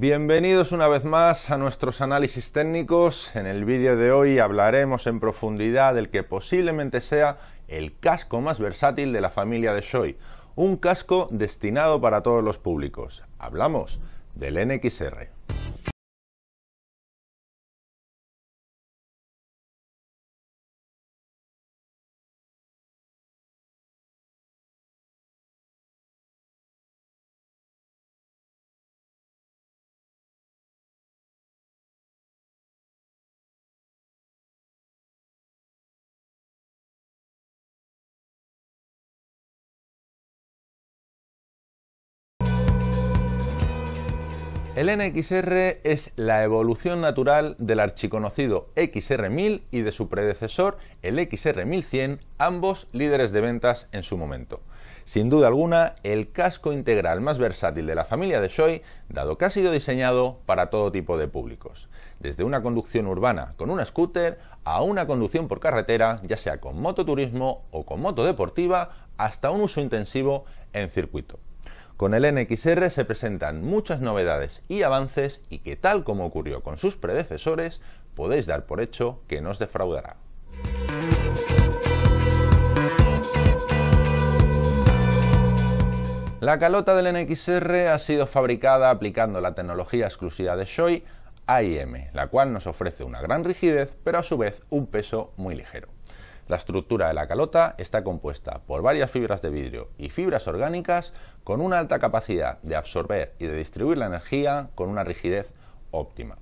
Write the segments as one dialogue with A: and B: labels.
A: Bienvenidos una vez más a nuestros análisis técnicos. En el vídeo de hoy hablaremos en profundidad del que posiblemente sea el casco más versátil de la familia de Shoei, un casco destinado para todos los públicos. Hablamos del NXR. El NXR es la evolución natural del archiconocido XR1000 y de su predecesor, el XR1100, ambos líderes de ventas en su momento. Sin duda alguna, el casco integral más versátil de la familia de Shoei, dado que ha sido diseñado para todo tipo de públicos. Desde una conducción urbana con un scooter a una conducción por carretera, ya sea con mototurismo o con moto deportiva, hasta un uso intensivo en circuito. Con el NXR se presentan muchas novedades y avances y que tal como ocurrió con sus predecesores, podéis dar por hecho que nos defraudará. La calota del NXR ha sido fabricada aplicando la tecnología exclusiva de Shoei AIM, la cual nos ofrece una gran rigidez pero a su vez un peso muy ligero. La estructura de la calota está compuesta por varias fibras de vidrio y fibras orgánicas con una alta capacidad de absorber y de distribuir la energía con una rigidez óptima.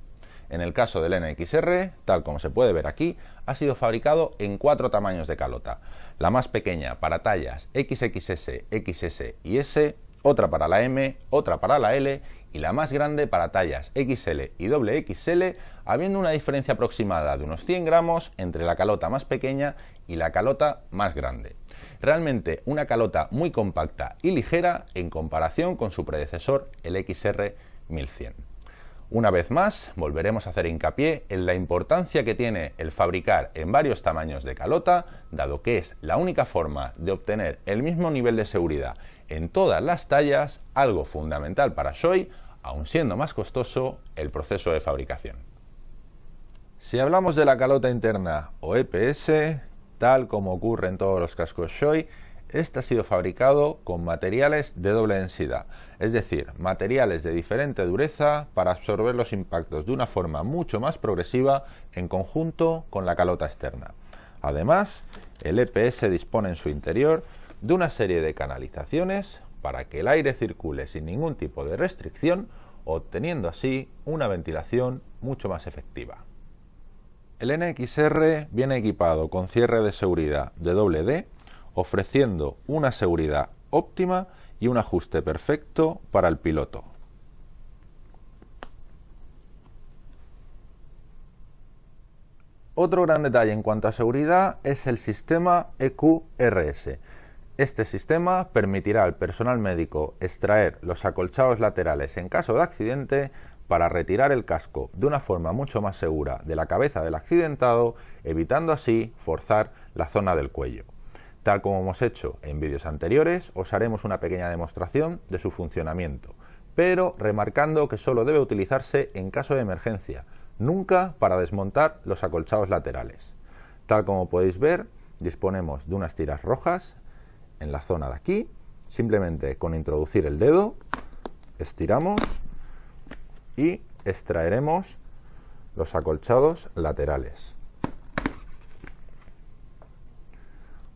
A: En el caso del NXR, tal como se puede ver aquí, ha sido fabricado en cuatro tamaños de calota. La más pequeña para tallas XXS, XS y S, otra para la M, otra para la L y la más grande para tallas XL y XXL, habiendo una diferencia aproximada de unos 100 gramos entre la calota más pequeña y la calota más grande. Realmente una calota muy compacta y ligera en comparación con su predecesor, el XR 1100. Una vez más, volveremos a hacer hincapié en la importancia que tiene el fabricar en varios tamaños de calota, dado que es la única forma de obtener el mismo nivel de seguridad en todas las tallas, algo fundamental para Shoei, aun siendo más costoso el proceso de fabricación. Si hablamos de la calota interna o EPS, tal como ocurre en todos los cascos Shoei, este ha sido fabricado con materiales de doble densidad, es decir, materiales de diferente dureza para absorber los impactos de una forma mucho más progresiva en conjunto con la calota externa. Además, el EPS dispone en su interior de una serie de canalizaciones para que el aire circule sin ningún tipo de restricción, obteniendo así una ventilación mucho más efectiva. El NXR viene equipado con cierre de seguridad de doble D, ofreciendo una seguridad óptima y un ajuste perfecto para el piloto. Otro gran detalle en cuanto a seguridad es el sistema EQRS. Este sistema permitirá al personal médico extraer los acolchados laterales en caso de accidente para retirar el casco de una forma mucho más segura de la cabeza del accidentado, evitando así forzar la zona del cuello. Tal como hemos hecho en vídeos anteriores, os haremos una pequeña demostración de su funcionamiento, pero remarcando que solo debe utilizarse en caso de emergencia, nunca para desmontar los acolchados laterales. Tal como podéis ver, disponemos de unas tiras rojas en la zona de aquí, simplemente con introducir el dedo, estiramos y extraeremos los acolchados laterales.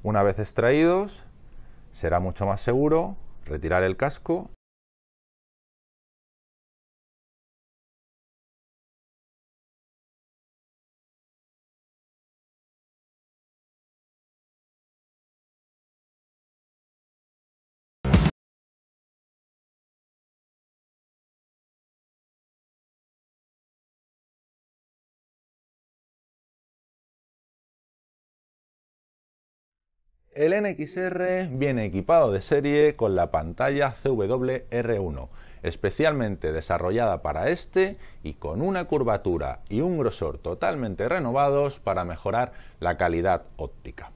A: Una vez extraídos, será mucho más seguro retirar el casco El NXR viene equipado de serie con la pantalla CWR1, especialmente desarrollada para este y con una curvatura y un grosor totalmente renovados para mejorar la calidad óptica.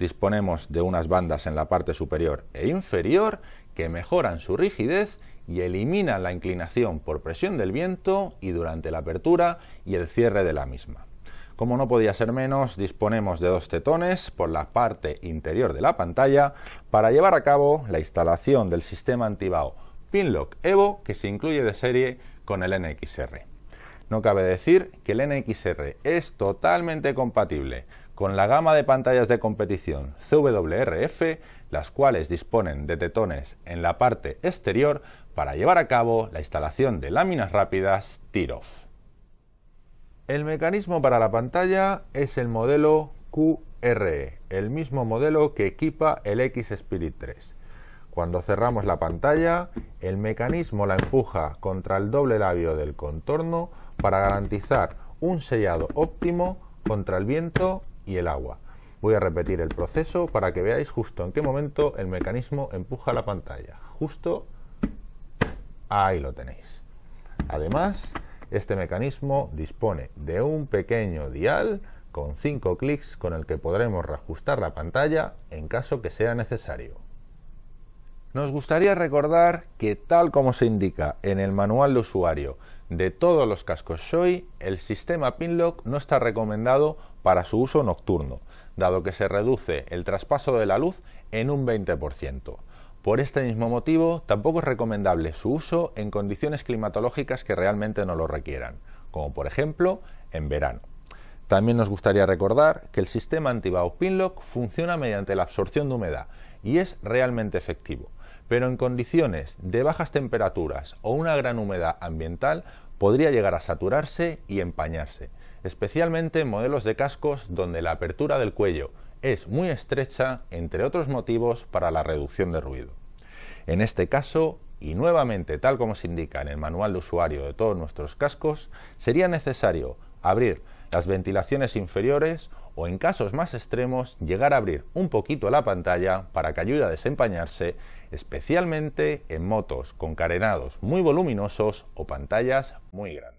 A: Disponemos de unas bandas en la parte superior e inferior que mejoran su rigidez y eliminan la inclinación por presión del viento y durante la apertura y el cierre de la misma. Como no podía ser menos, disponemos de dos tetones por la parte interior de la pantalla para llevar a cabo la instalación del sistema antibao Pinlock Evo que se incluye de serie con el NXR. No cabe decir que el NXR es totalmente compatible con la gama de pantallas de competición CWRF, las cuales disponen de tetones en la parte exterior para llevar a cabo la instalación de láminas rápidas TIROF. El mecanismo para la pantalla es el modelo QRE, el mismo modelo que equipa el X Spirit 3. Cuando cerramos la pantalla, el mecanismo la empuja contra el doble labio del contorno para garantizar un sellado óptimo contra el viento y el agua. Voy a repetir el proceso para que veáis justo en qué momento el mecanismo empuja la pantalla. Justo ahí lo tenéis. Además, este mecanismo dispone de un pequeño dial con 5 clics con el que podremos reajustar la pantalla en caso que sea necesario. Nos gustaría recordar que tal como se indica en el manual de usuario de todos los cascos Shoei, el sistema Pinlock no está recomendado para su uso nocturno, dado que se reduce el traspaso de la luz en un 20%. Por este mismo motivo, tampoco es recomendable su uso en condiciones climatológicas que realmente no lo requieran, como por ejemplo en verano. También nos gustaría recordar que el sistema antibao Pinlock funciona mediante la absorción de humedad y es realmente efectivo, pero en condiciones de bajas temperaturas o una gran humedad ambiental podría llegar a saturarse y empañarse, especialmente en modelos de cascos donde la apertura del cuello es muy estrecha, entre otros motivos, para la reducción de ruido. En este caso, y nuevamente tal como se indica en el manual de usuario de todos nuestros cascos, sería necesario abrir las ventilaciones inferiores o en casos más extremos llegar a abrir un poquito la pantalla para que ayude a desempañarse, especialmente en motos con carenados muy voluminosos o pantallas muy grandes.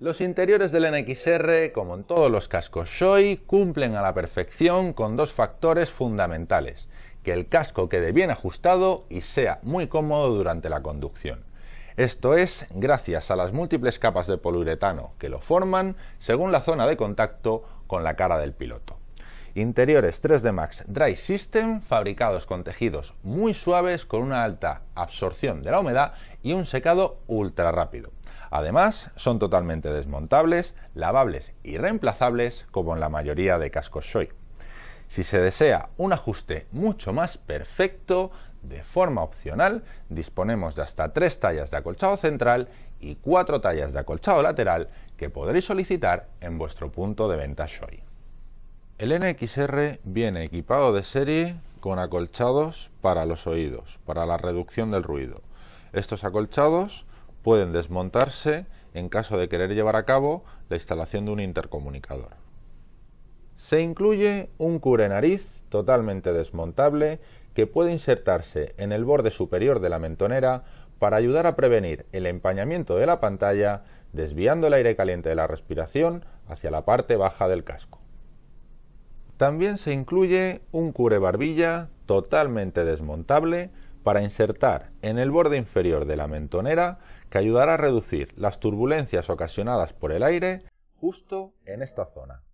A: Los interiores del NXR, como en todos los cascos Shoei, cumplen a la perfección con dos factores fundamentales, que el casco quede bien ajustado y sea muy cómodo durante la conducción. Esto es gracias a las múltiples capas de poliuretano que lo forman según la zona de contacto con la cara del piloto. Interiores 3D Max Dry System fabricados con tejidos muy suaves con una alta absorción de la humedad y un secado ultra rápido. Además, son totalmente desmontables, lavables y reemplazables como en la mayoría de cascos Shoei. Si se desea un ajuste mucho más perfecto, de forma opcional, disponemos de hasta tres tallas de acolchado central y cuatro tallas de acolchado lateral que podréis solicitar en vuestro punto de venta Shoei. El NXR viene equipado de serie con acolchados para los oídos, para la reducción del ruido. Estos acolchados pueden desmontarse en caso de querer llevar a cabo la instalación de un intercomunicador. Se incluye un cure nariz totalmente desmontable que puede insertarse en el borde superior de la mentonera para ayudar a prevenir el empañamiento de la pantalla desviando el aire caliente de la respiración hacia la parte baja del casco. También se incluye un cure barbilla totalmente desmontable para insertar en el borde inferior de la mentonera que ayudará a reducir las turbulencias ocasionadas por el aire justo en esta zona.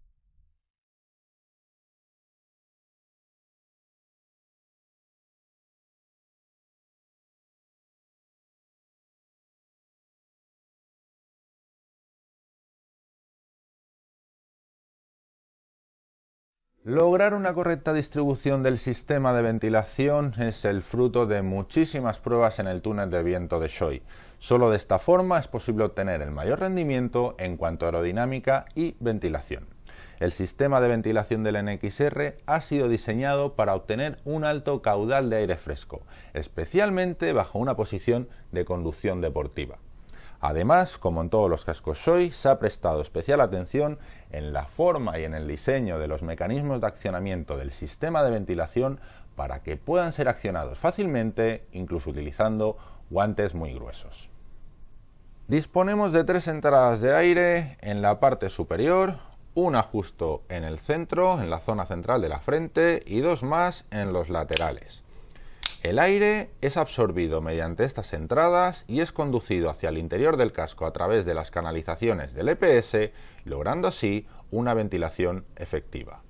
A: Lograr una correcta distribución del sistema de ventilación es el fruto de muchísimas pruebas en el túnel de viento de Shoei. Solo de esta forma es posible obtener el mayor rendimiento en cuanto a aerodinámica y ventilación. El sistema de ventilación del NXR ha sido diseñado para obtener un alto caudal de aire fresco, especialmente bajo una posición de conducción deportiva. Además, como en todos los cascos SOI, se ha prestado especial atención en la forma y en el diseño de los mecanismos de accionamiento del sistema de ventilación para que puedan ser accionados fácilmente, incluso utilizando guantes muy gruesos. Disponemos de tres entradas de aire en la parte superior, una justo en el centro, en la zona central de la frente, y dos más en los laterales. El aire es absorbido mediante estas entradas y es conducido hacia el interior del casco a través de las canalizaciones del EPS, logrando así una ventilación efectiva.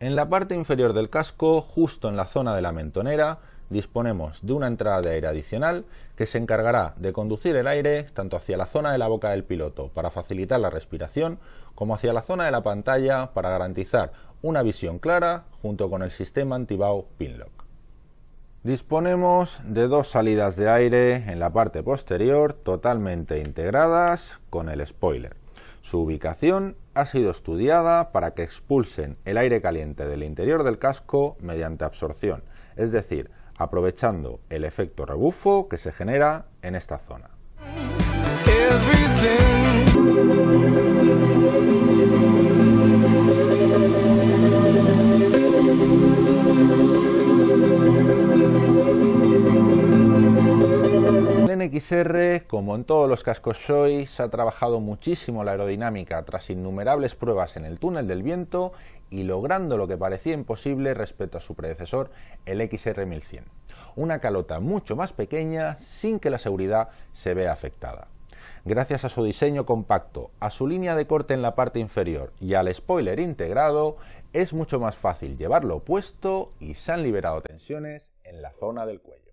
A: En la parte inferior del casco, justo en la zona de la mentonera, disponemos de una entrada de aire adicional que se encargará de conducir el aire tanto hacia la zona de la boca del piloto para facilitar la respiración como hacia la zona de la pantalla para garantizar una visión clara junto con el sistema antibao pinlock. Disponemos de dos salidas de aire en la parte posterior totalmente integradas con el spoiler. Su ubicación ha sido estudiada para que expulsen el aire caliente del interior del casco mediante absorción, es decir, aprovechando el efecto rebufo que se genera en esta zona. XR, como en todos los cascos Shoei, se ha trabajado muchísimo la aerodinámica tras innumerables pruebas en el túnel del viento y logrando lo que parecía imposible respecto a su predecesor, el XR1100. Una calota mucho más pequeña sin que la seguridad se vea afectada. Gracias a su diseño compacto, a su línea de corte en la parte inferior y al spoiler integrado, es mucho más fácil llevarlo puesto y se han liberado tensiones en la zona del cuello.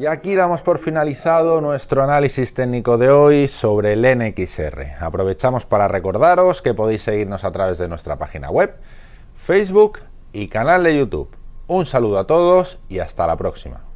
A: Y aquí damos por finalizado nuestro análisis técnico de hoy sobre el NXR. Aprovechamos para recordaros que podéis seguirnos a través de nuestra página web, Facebook y canal de YouTube. Un saludo a todos y hasta la próxima.